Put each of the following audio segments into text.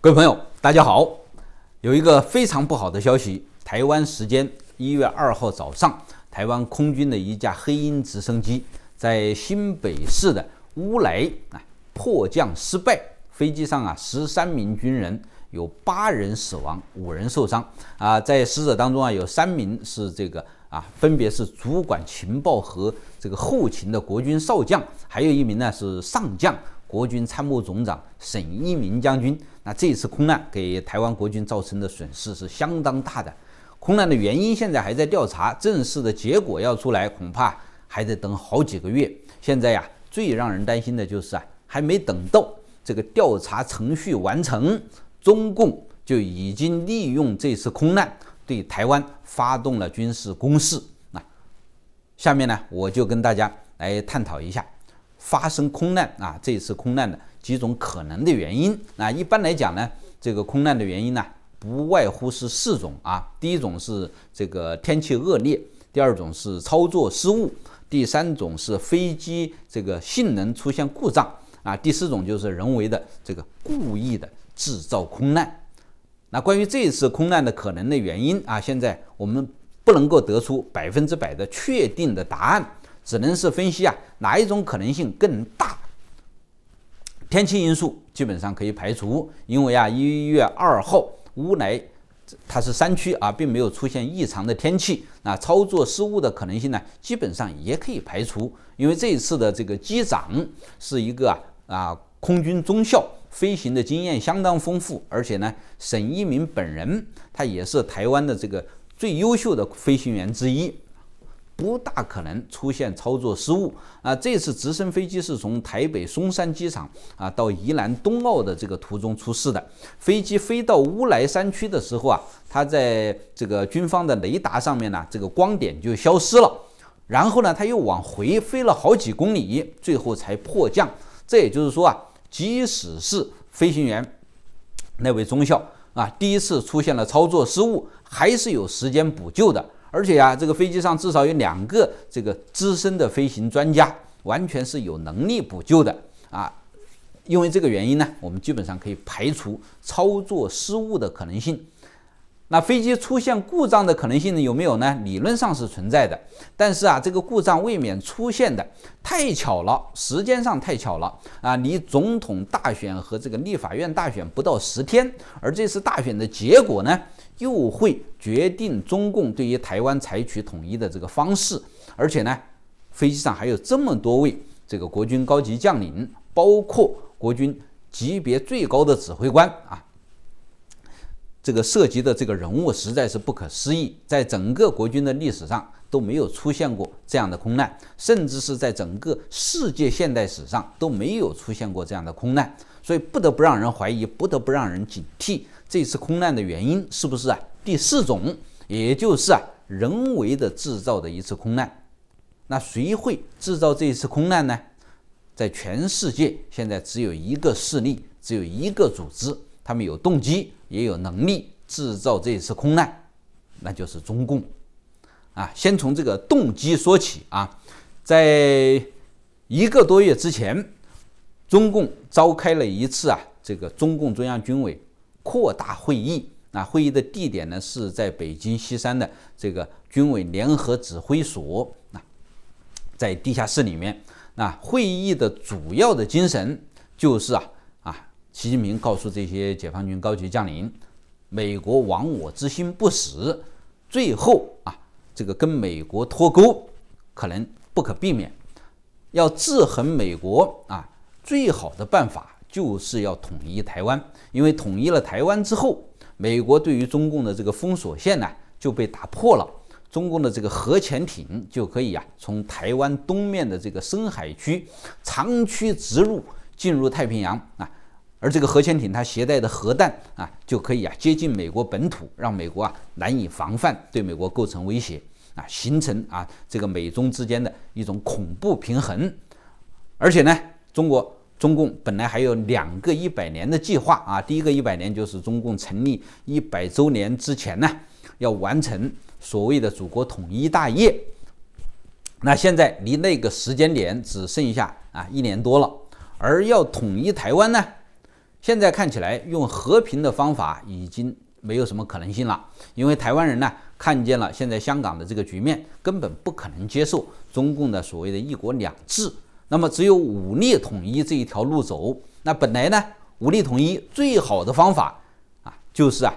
各位朋友，大家好！有一个非常不好的消息：台湾时间一月二号早上，台湾空军的一架黑鹰直升机在新北市的乌来啊迫降失败，飞机上啊十三名军人，有八人死亡，五人受伤。啊，在死者当中啊有三名是这个啊，分别是主管情报和这个后勤的国军少将，还有一名呢是上将。国军参谋总长沈一鸣将军，那这次空难给台湾国军造成的损失是相当大的。空难的原因现在还在调查，正式的结果要出来恐怕还得等好几个月。现在呀，最让人担心的就是啊，还没等到这个调查程序完成，中共就已经利用这次空难对台湾发动了军事攻势。那下面呢，我就跟大家来探讨一下。发生空难啊，这一次空难的几种可能的原因啊，一般来讲呢，这个空难的原因呢，不外乎是四种啊，第一种是这个天气恶劣，第二种是操作失误，第三种是飞机这个性能出现故障啊，第四种就是人为的这个故意的制造空难。那关于这一次空难的可能的原因啊，现在我们不能够得出百分之百的确定的答案。只能是分析啊，哪一种可能性更大？天气因素基本上可以排除，因为啊，一月二号乌来它是山区啊，并没有出现异常的天气。那操作失误的可能性呢，基本上也可以排除，因为这一次的这个机长是一个啊空军中校，飞行的经验相当丰富，而且呢，沈一鸣本人他也是台湾的这个最优秀的飞行员之一。不大可能出现操作失误啊！这次直升飞机是从台北松山机场啊到宜兰冬奥的这个途中出事的。飞机飞到乌来山区的时候啊，它在这个军方的雷达上面呢，这个光点就消失了。然后呢，它又往回飞了好几公里，最后才迫降。这也就是说啊，即使是飞行员那位中校啊，第一次出现了操作失误，还是有时间补救的。而且呀，这个飞机上至少有两个这个资深的飞行专家，完全是有能力补救的啊。因为这个原因呢，我们基本上可以排除操作失误的可能性。那飞机出现故障的可能性呢，有没有呢？理论上是存在的，但是啊，这个故障未免出现的太巧了，时间上太巧了啊！离总统大选和这个立法院大选不到十天，而这次大选的结果呢？又会决定中共对于台湾采取统一的这个方式，而且呢，飞机上还有这么多位这个国军高级将领，包括国军级别最高的指挥官啊，这个涉及的这个人物实在是不可思议，在整个国军的历史上都没有出现过这样的空难，甚至是在整个世界现代史上都没有出现过这样的空难，所以不得不让人怀疑，不得不让人警惕。这次空难的原因是不是啊？第四种，也就是啊，人为的制造的一次空难。那谁会制造这一次空难呢？在全世界现在只有一个势力，只有一个组织，他们有动机，也有能力制造这一次空难，那就是中共。啊，先从这个动机说起啊，在一个多月之前，中共召开了一次啊，这个中共中央军委。扩大会议，那会议的地点呢是在北京西山的这个军委联合指挥所啊，在地下室里面。那会议的主要的精神就是啊啊，习近平告诉这些解放军高级将领，美国亡我之心不死，最后啊这个跟美国脱钩可能不可避免，要制衡美国啊最好的办法。就是要统一台湾，因为统一了台湾之后，美国对于中共的这个封锁线呢就被打破了，中共的这个核潜艇就可以啊从台湾东面的这个深海区长驱直入进入太平洋啊，而这个核潜艇它携带的核弹啊就可以啊接近美国本土，让美国啊难以防范，对美国构成威胁啊，形成啊这个美中之间的一种恐怖平衡，而且呢，中国。中共本来还有两个一百年的计划啊，第一个一百年就是中共成立一百周年之前呢，要完成所谓的祖国统一大业。那现在离那个时间点只剩下啊一年多了，而要统一台湾呢，现在看起来用和平的方法已经没有什么可能性了，因为台湾人呢看见了现在香港的这个局面，根本不可能接受中共的所谓的一国两制。那么只有武力统一这一条路走。那本来呢，武力统一最好的方法啊，就是啊，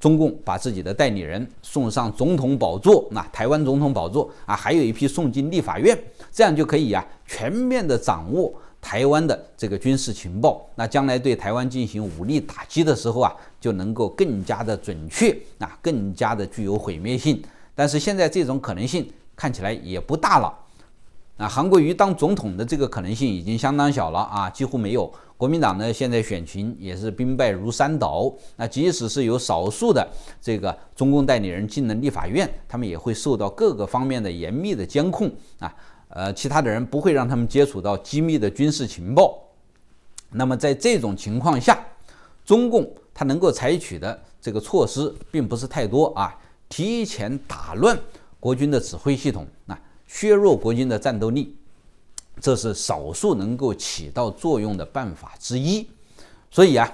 中共把自己的代理人送上总统宝座，那台湾总统宝座啊，还有一批送进立法院，这样就可以啊，全面的掌握台湾的这个军事情报。那将来对台湾进行武力打击的时候啊，就能够更加的准确啊，更加的具有毁灭性。但是现在这种可能性看起来也不大了。那韩国瑜当总统的这个可能性已经相当小了啊，几乎没有。国民党呢，现在选情也是兵败如山倒。那即使是有少数的这个中共代理人进了立法院，他们也会受到各个方面的严密的监控啊。呃，其他的人不会让他们接触到机密的军事情报。那么在这种情况下，中共他能够采取的这个措施并不是太多啊。提前打乱国军的指挥系统啊。削弱国军的战斗力，这是少数能够起到作用的办法之一。所以啊，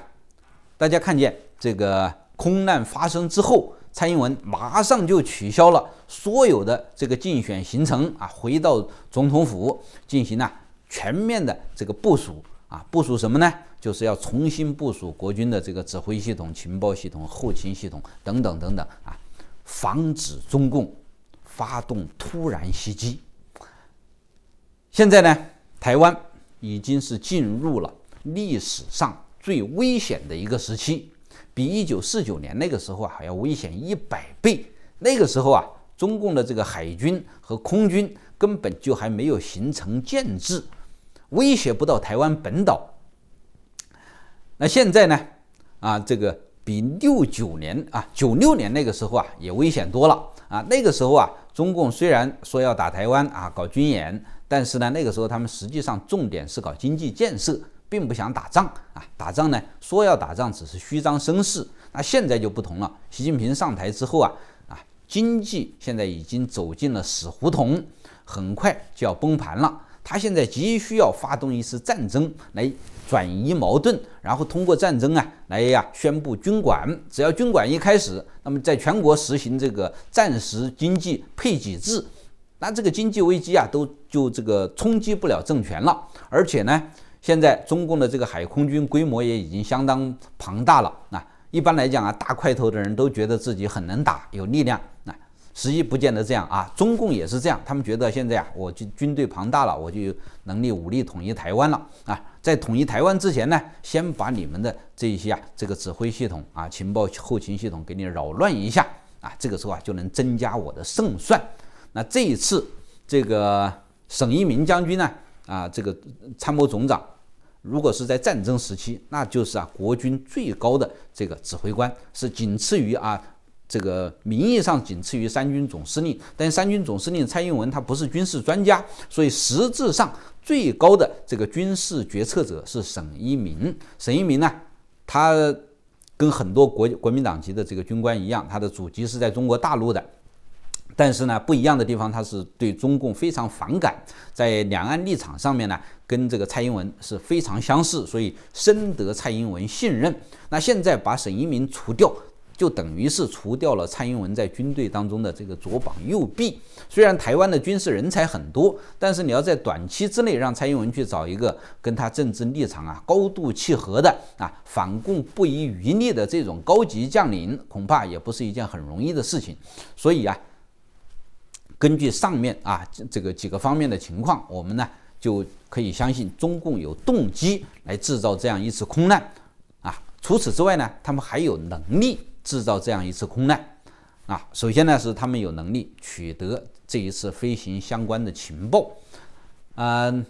大家看见这个空难发生之后，蔡英文马上就取消了所有的这个竞选行程啊，回到总统府进行了全面的这个部署啊，部署什么呢？就是要重新部署国军的这个指挥系统、情报系统、后勤系统等等等等啊，防止中共。发动突然袭击。现在呢，台湾已经是进入了历史上最危险的一个时期，比一九四九年那个时候啊还要危险一百倍。那个时候啊，中共的这个海军和空军根本就还没有形成建制，威胁不到台湾本岛。那现在呢，啊，这个比六九年啊、九六年那个时候啊也危险多了啊。那个时候啊。中共虽然说要打台湾啊，搞军演，但是呢，那个时候他们实际上重点是搞经济建设，并不想打仗啊。打仗呢，说要打仗只是虚张声势。那现在就不同了，习近平上台之后啊，啊，经济现在已经走进了死胡同，很快就要崩盘了。他现在急需要发动一次战争来转移矛盾，然后通过战争啊来呀宣布军管。只要军管一开始，那么在全国实行这个暂时经济配给制，那这个经济危机啊都就这个冲击不了政权了。而且呢，现在中共的这个海空军规模也已经相当庞大了。那一般来讲啊，大块头的人都觉得自己很能打，有力量。实际不见得这样啊，中共也是这样，他们觉得现在啊，我军军队庞大了，我就有能力武力统一台湾了啊。在统一台湾之前呢，先把你们的这些啊，这个指挥系统啊，情报后勤系统给你扰乱一下啊，这个时候啊，就能增加我的胜算。那这一次，这个沈一鸣将军呢，啊，这个参谋总长，如果是在战争时期，那就是啊，国军最高的这个指挥官，是仅次于啊。这个名义上仅次于三军总司令，但三军总司令蔡英文他不是军事专家，所以实质上最高的这个军事决策者是沈一鸣。沈一鸣呢，他跟很多国国民党级的这个军官一样，他的祖籍是在中国大陆的，但是呢不一样的地方，他是对中共非常反感，在两岸立场上面呢，跟这个蔡英文是非常相似，所以深得蔡英文信任。那现在把沈一鸣除掉。就等于是除掉了蔡英文在军队当中的这个左膀右臂。虽然台湾的军事人才很多，但是你要在短期之内让蔡英文去找一个跟他政治立场啊高度契合的啊反共不遗余力的这种高级将领，恐怕也不是一件很容易的事情。所以啊，根据上面啊这个几个方面的情况，我们呢就可以相信中共有动机来制造这样一次空难啊。除此之外呢，他们还有能力。制造这样一次空难啊！首先呢，是他们有能力取得这一次飞行相关的情报。嗯，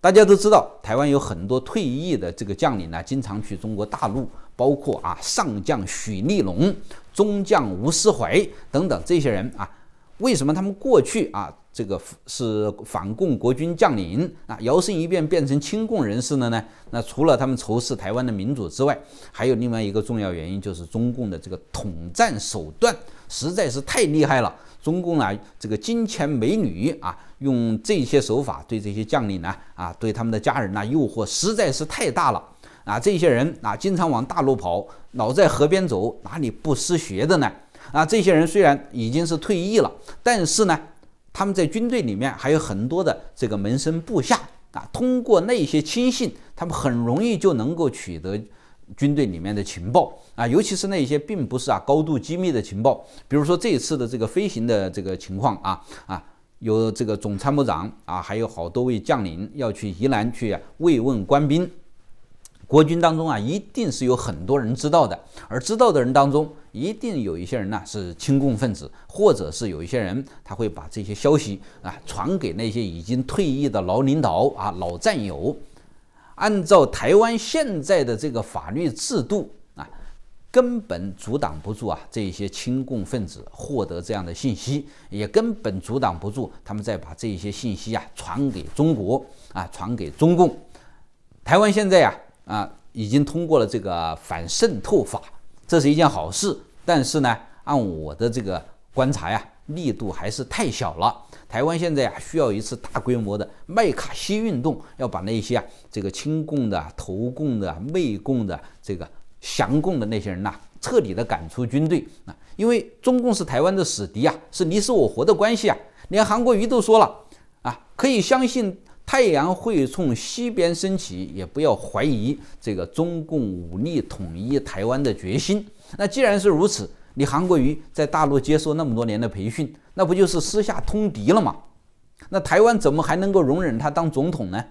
大家都知道，台湾有很多退役的这个将领呢，经常去中国大陆，包括啊上将许立龙、中将吴思怀等等这些人啊。为什么他们过去啊，这个是反共国军将领啊，摇身一变变成亲共人士了呢？那除了他们仇视台湾的民主之外，还有另外一个重要原因，就是中共的这个统战手段实在是太厉害了。中共啊，这个金钱美女啊，用这些手法对这些将领呢，啊，对他们的家人呢，诱惑实在是太大了。啊，这些人啊，经常往大陆跑，老在河边走，哪里不吸学的呢？啊，这些人虽然已经是退役了，但是呢，他们在军队里面还有很多的这个门生部下啊，通过那些亲信，他们很容易就能够取得军队里面的情报啊，尤其是那些并不是啊高度机密的情报，比如说这一次的这个飞行的这个情况啊啊，有这个总参谋长啊，还有好多位将领要去宜南去慰问官兵。国军当中啊，一定是有很多人知道的，而知道的人当中，一定有一些人呢是亲共分子，或者是有一些人他会把这些消息啊传给那些已经退役的老领导啊、老战友。按照台湾现在的这个法律制度啊，根本阻挡不住啊这些亲共分子获得这样的信息，也根本阻挡不住他们再把这些信息啊传给中国啊、传给中共。台湾现在呀。啊，已经通过了这个反渗透法，这是一件好事。但是呢，按我的这个观察呀，力度还是太小了。台湾现在呀，需要一次大规模的麦卡锡运动，要把那些啊，这个亲共的、投共的、媚共的、这个降共的那些人呐，彻底的赶出军队啊。因为中共是台湾的死敌啊，是你死我活的关系啊。连韩国瑜都说了啊，可以相信。太阳会从西边升起，也不要怀疑这个中共武力统一台湾的决心。那既然是如此，你韩国瑜在大陆接受那么多年的培训，那不就是私下通敌了吗？那台湾怎么还能够容忍他当总统呢？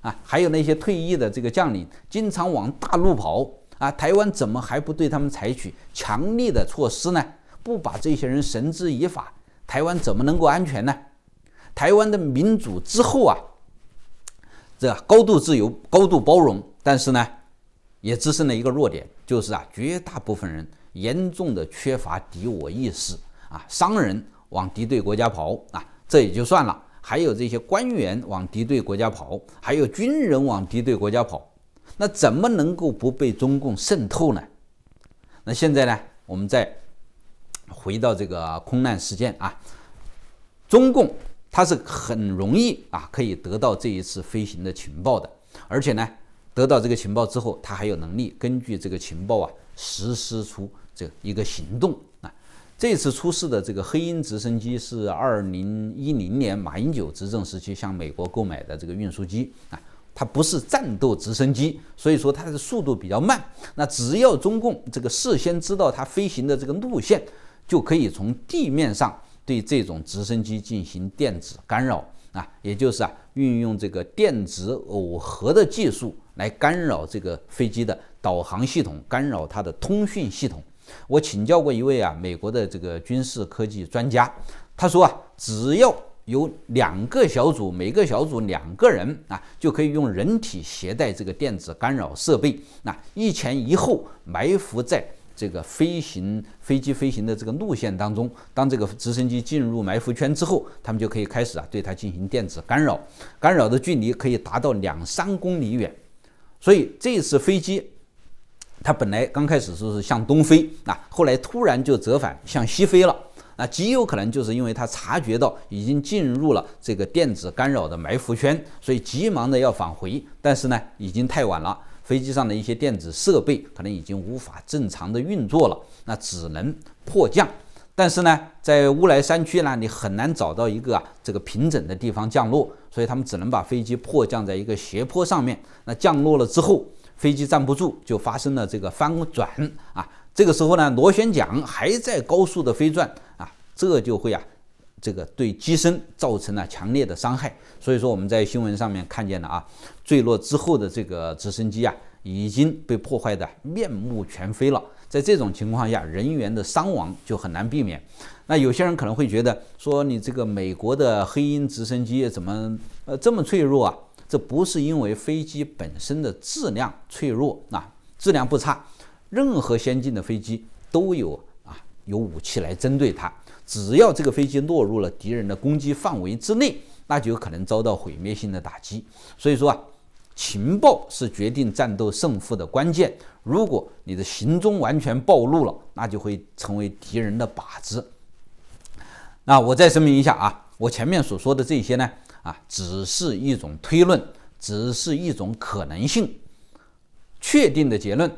啊，还有那些退役的这个将领，经常往大陆跑啊，台湾怎么还不对他们采取强力的措施呢？不把这些人绳之以法，台湾怎么能够安全呢？台湾的民主之后啊。这高度自由、高度包容，但是呢，也滋生了一个弱点，就是啊，绝大部分人严重的缺乏敌我意识啊，商人往敌对国家跑啊，这也就算了，还有这些官员往敌对国家跑，还有军人往敌对国家跑，那怎么能够不被中共渗透呢？那现在呢，我们再回到这个空难事件啊，中共。它是很容易啊，可以得到这一次飞行的情报的，而且呢，得到这个情报之后，它还有能力根据这个情报啊，实施出这一个行动啊。这次出事的这个黑鹰直升机是二零一零年马英九执政时期向美国购买的这个运输机啊，它不是战斗直升机，所以说它的速度比较慢。那只要中共这个事先知道它飞行的这个路线，就可以从地面上。对这种直升机进行电子干扰啊，也就是啊，运用这个电子耦合的技术来干扰这个飞机的导航系统，干扰它的通讯系统。我请教过一位啊，美国的这个军事科技专家，他说啊，只要有两个小组，每个小组两个人啊，就可以用人体携带这个电子干扰设备，那一前一后埋伏在。这个飞行飞机飞行的这个路线当中，当这个直升机进入埋伏圈之后，他们就可以开始啊对它进行电子干扰，干扰的距离可以达到两三公里远。所以这次飞机它本来刚开始是向东飞，那后来突然就折返向西飞了，那极有可能就是因为它察觉到已经进入了这个电子干扰的埋伏圈，所以急忙的要返回，但是呢已经太晚了。飞机上的一些电子设备可能已经无法正常的运作了，那只能迫降。但是呢，在乌来山区呢，你很难找到一个啊这个平整的地方降落，所以他们只能把飞机迫降在一个斜坡上面。那降落了之后，飞机站不住，就发生了这个翻转啊。这个时候呢，螺旋桨还在高速的飞转啊，这就会啊。这个对机身造成了强烈的伤害，所以说我们在新闻上面看见了啊，坠落之后的这个直升机啊已经被破坏的面目全非了。在这种情况下，人员的伤亡就很难避免。那有些人可能会觉得说，你这个美国的黑鹰直升机怎么呃这么脆弱啊？这不是因为飞机本身的质量脆弱啊，质量不差，任何先进的飞机都有啊有武器来针对它。只要这个飞机落入了敌人的攻击范围之内，那就有可能遭到毁灭性的打击。所以说啊，情报是决定战斗胜负的关键。如果你的行踪完全暴露了，那就会成为敌人的靶子。那我再声明一下啊，我前面所说的这些呢，啊，只是一种推论，只是一种可能性。确定的结论，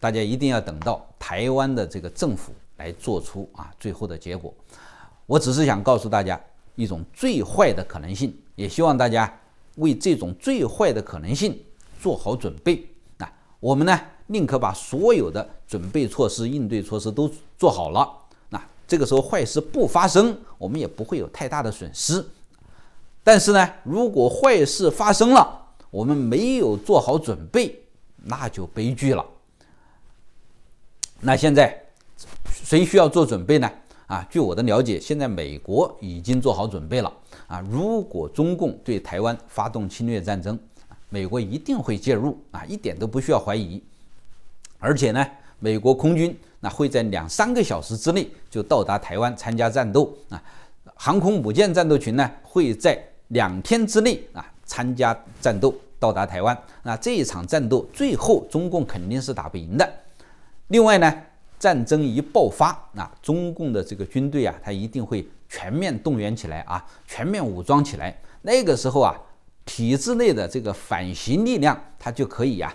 大家一定要等到台湾的这个政府。来做出啊最后的结果，我只是想告诉大家一种最坏的可能性，也希望大家为这种最坏的可能性做好准备。啊，我们呢宁可把所有的准备措施、应对措施都做好了，那这个时候坏事不发生，我们也不会有太大的损失。但是呢，如果坏事发生了，我们没有做好准备，那就悲剧了。那现在。谁需要做准备呢？啊，据我的了解，现在美国已经做好准备了啊。如果中共对台湾发动侵略战争，美国一定会介入啊，一点都不需要怀疑。而且呢，美国空军那会在两三个小时之内就到达台湾参加战斗啊，航空母舰战斗群呢会在两天之内啊参加战斗到达台湾。那这一场战斗最后中共肯定是打不赢的。另外呢？战争一爆发，那中共的这个军队啊，他一定会全面动员起来啊，全面武装起来。那个时候啊，体制内的这个反袭力量，他就可以呀，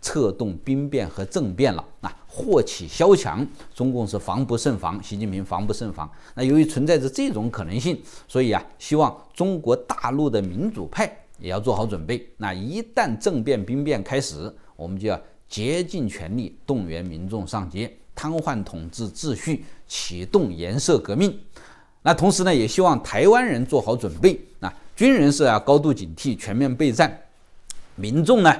策动兵变和政变了。那祸起萧墙，中共是防不胜防，习近平防不胜防。那由于存在着这种可能性，所以啊，希望中国大陆的民主派也要做好准备。那一旦政变、兵变开始，我们就要竭尽全力动员民众上街。瘫痪统治秩序，启动颜色革命。那同时呢，也希望台湾人做好准备。那军人是啊，高度警惕，全面备战；民众呢，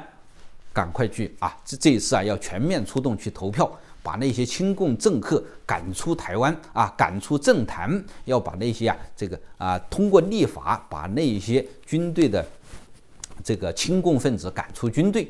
赶快去啊，这这一次啊，要全面出动去投票，把那些亲共政客赶出台湾啊，赶出政坛。要把那些啊，这个啊，通过立法把那些军队的这个亲共分子赶出军队。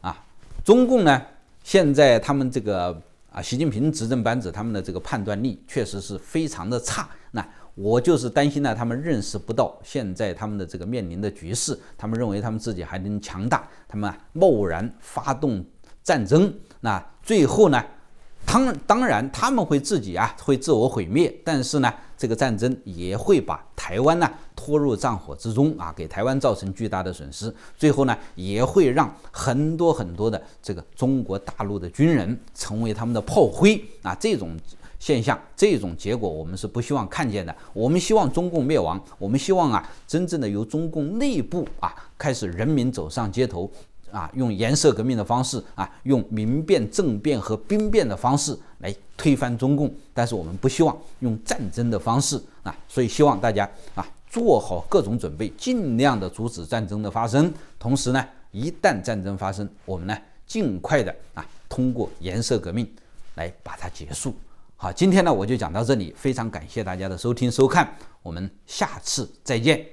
啊，中共呢，现在他们这个。啊，习近平执政班子他们的这个判断力确实是非常的差。那我就是担心呢，他们认识不到现在他们的这个面临的局势，他们认为他们自己还能强大，他们啊贸然发动战争。那最后呢，当当然他们会自己啊会自我毁灭，但是呢，这个战争也会把台湾呢。拖入战火之中啊，给台湾造成巨大的损失，最后呢，也会让很多很多的这个中国大陆的军人成为他们的炮灰啊！这种现象，这种结果，我们是不希望看见的。我们希望中共灭亡，我们希望啊，真正的由中共内部啊，开始人民走上街头啊，用颜色革命的方式啊，用民变、政变和兵变的方式来推翻中共。但是我们不希望用战争的方式啊，所以希望大家啊。做好各种准备，尽量的阻止战争的发生。同时呢，一旦战争发生，我们呢尽快的啊，通过颜色革命来把它结束。好，今天呢我就讲到这里，非常感谢大家的收听收看，我们下次再见。